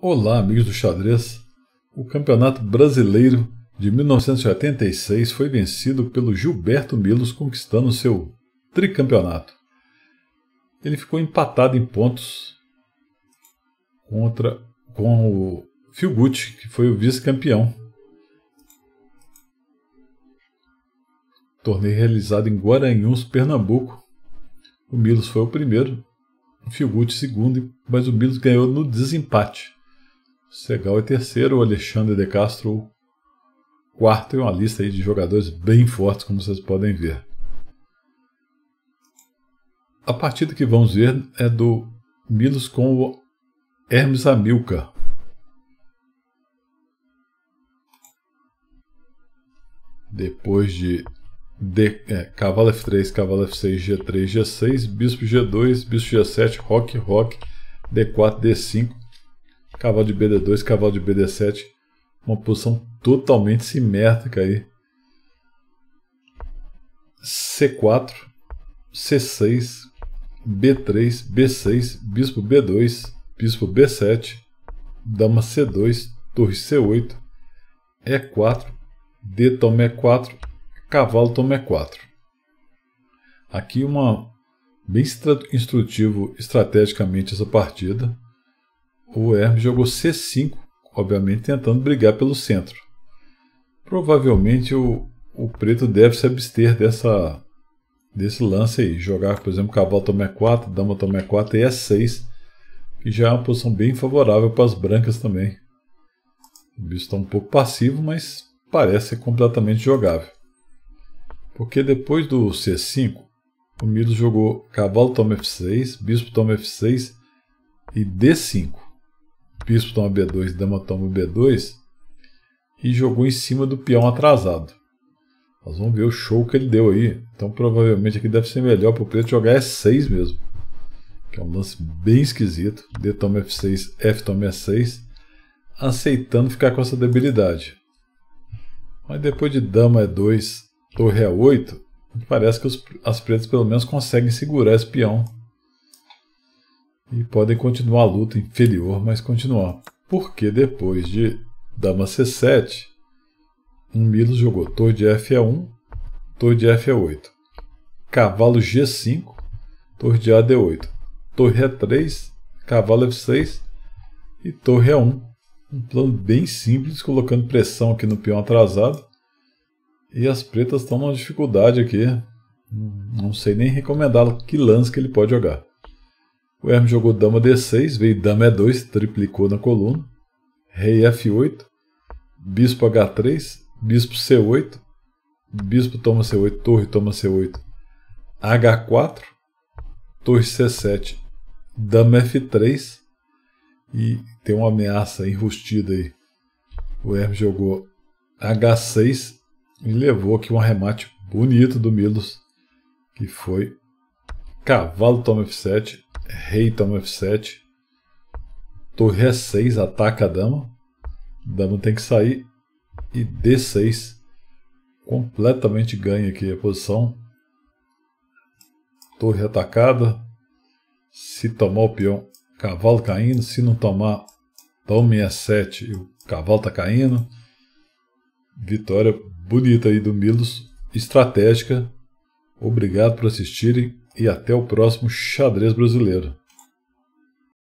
Olá, amigos do xadrez. O Campeonato Brasileiro de 1986 foi vencido pelo Gilberto Milos, conquistando seu tricampeonato. Ele ficou empatado em pontos contra com o Filgucci, que foi o vice-campeão. Torneio realizado em Guaranhuns, Pernambuco. O Milos foi o primeiro, o Filgucci segundo, mas o Milos ganhou no desempate. Segal é terceiro, o Alexandre de Castro quarto e uma lista aí de jogadores bem fortes, como vocês podem ver. A partida que vamos ver é do Milos com o Hermes Amilca. Depois de, d é, cavalo F3, cavalo F6, G3, G6, bispo G2, bispo G7, roque, roque, D4, D5, cavalo de BD2, cavalo de BD7. Uma posição totalmente simétrica aí. C4, C6, B3, B6, bispo B2, bispo B7, dama C2, torre C8, E4, D toma E4, cavalo toma E4. Aqui uma bem instrutivo estrategicamente essa partida o Hermes jogou C5, obviamente tentando brigar pelo centro. Provavelmente o, o preto deve se abster dessa, desse lance aí. Jogar, por exemplo, cavalo toma E4, dama toma E4 e E6, que já é uma posição bem favorável para as brancas também. O bicho está um pouco passivo, mas parece completamente jogável. Porque depois do C5, o Milo jogou cavalo toma F6, bispo toma F6 e D5 bispo toma B2, dama toma B2 e jogou em cima do peão atrasado. Nós vamos ver o show que ele deu aí. Então provavelmente aqui deve ser melhor para o preto jogar E6 mesmo. Que é um lance bem esquisito. D toma F6, F toma E6. Aceitando ficar com essa debilidade. Mas depois de dama E2, torre A8, parece que os, as pretas pelo menos conseguem segurar esse peão e podem continuar a luta inferior, mas continuar. Porque depois de dama c7, um Milo jogou torre de f 1, torre de f 8, cavalo g5, torre de a d8, torre a 3, cavalo f6 e torre a 1. Um plano bem simples, colocando pressão aqui no peão atrasado. E as pretas estão numa dificuldade aqui. Não sei nem recomendar que lance que ele pode jogar. O Hermes jogou dama d6, veio dama e2, triplicou na coluna. Rei f8, bispo h3, bispo c8, bispo toma c8, torre toma c8, h4, torre c7, dama f3 e tem uma ameaça enrustida aí. O Hermes jogou h6 e levou aqui um arremate bonito do Milos, que foi cavalo toma f7, Rei toma F7. Torre é E6 ataca a dama. A dama tem que sair. E D6 completamente ganha aqui a posição. Torre atacada. Se tomar o peão, cavalo caindo. Se não tomar, toma E7 e o cavalo está caindo. Vitória bonita aí do Milos. Estratégica. Obrigado por assistirem e até o próximo xadrez brasileiro.